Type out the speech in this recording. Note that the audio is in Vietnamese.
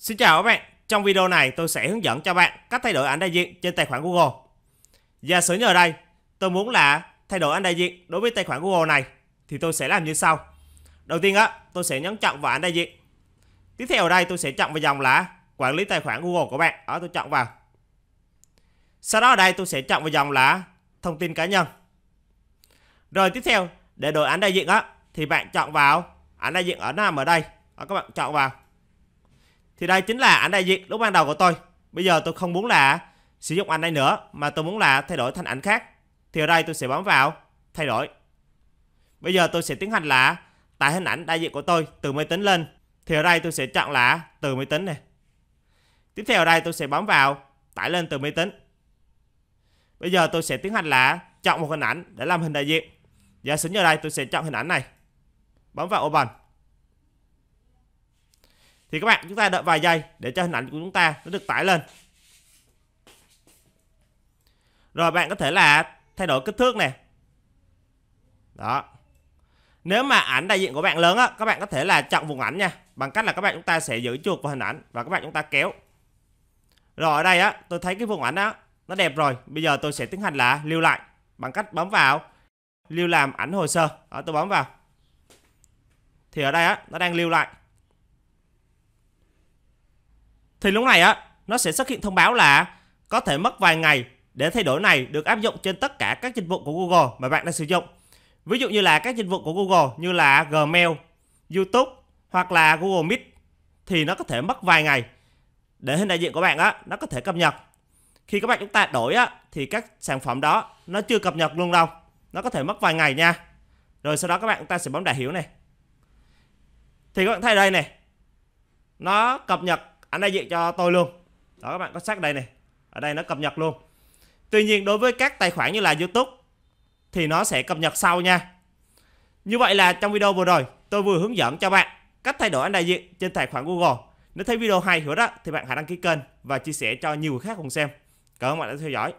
Xin chào các bạn, trong video này tôi sẽ hướng dẫn cho bạn cách thay đổi ảnh đại diện trên tài khoản Google. Giả sử như ở đây, tôi muốn là thay đổi ảnh đại diện đối với tài khoản Google này thì tôi sẽ làm như sau. Đầu tiên á, tôi sẽ nhấn chọn vào ảnh đại diện. Tiếp theo ở đây tôi sẽ chọn vào dòng là quản lý tài khoản Google của bạn. Đó tôi chọn vào. Sau đó ở đây tôi sẽ chọn vào dòng là thông tin cá nhân. Rồi tiếp theo để đổi ảnh đại diện á thì bạn chọn vào ảnh đại diện ở nằm ở đây. Đó, các bạn chọn vào thì đây chính là ảnh đại diện lúc ban đầu của tôi Bây giờ tôi không muốn là sử dụng ảnh này nữa Mà tôi muốn là thay đổi thành ảnh khác Thì ở đây tôi sẽ bấm vào thay đổi Bây giờ tôi sẽ tiến hành là tải hình ảnh đại diện của tôi từ máy tính lên Thì ở đây tôi sẽ chọn là từ máy tính này Tiếp theo ở đây tôi sẽ bấm vào tải lên từ máy tính Bây giờ tôi sẽ tiến hành là chọn một hình ảnh để làm hình đại diện Giả sử như ở đây tôi sẽ chọn hình ảnh này Bấm vào Open thì các bạn chúng ta đợi vài giây để cho hình ảnh của chúng ta nó được tải lên rồi bạn có thể là thay đổi kích thước này đó nếu mà ảnh đại diện của bạn lớn á các bạn có thể là chọn vùng ảnh nha bằng cách là các bạn chúng ta sẽ giữ chuột vào hình ảnh và các bạn chúng ta kéo rồi ở đây á tôi thấy cái vùng ảnh á nó đẹp rồi bây giờ tôi sẽ tiến hành là lưu lại bằng cách bấm vào lưu làm ảnh hồ sơ đó, tôi bấm vào thì ở đây á nó đang lưu lại thì lúc này á nó sẽ xuất hiện thông báo là có thể mất vài ngày để thay đổi này được áp dụng trên tất cả các dịch vụ của Google mà bạn đang sử dụng. Ví dụ như là các dịch vụ của Google như là Gmail, YouTube hoặc là Google Meet thì nó có thể mất vài ngày để hình đại diện của bạn á nó có thể cập nhật. Khi các bạn chúng ta đổi á thì các sản phẩm đó nó chưa cập nhật luôn đâu. Nó có thể mất vài ngày nha. Rồi sau đó các bạn chúng ta sẽ bấm đại hiểu này. Thì các bạn thấy đây này. Nó cập nhật anh đại diện cho tôi luôn đó các bạn có xác đây này ở đây nó cập nhật luôn tuy nhiên đối với các tài khoản như là youtube thì nó sẽ cập nhật sau nha như vậy là trong video vừa rồi tôi vừa hướng dẫn cho bạn cách thay đổi anh đại diện trên tài khoản google nếu thấy video hay hữu ích thì bạn hãy đăng ký kênh và chia sẻ cho nhiều người khác cùng xem cảm ơn bạn đã theo dõi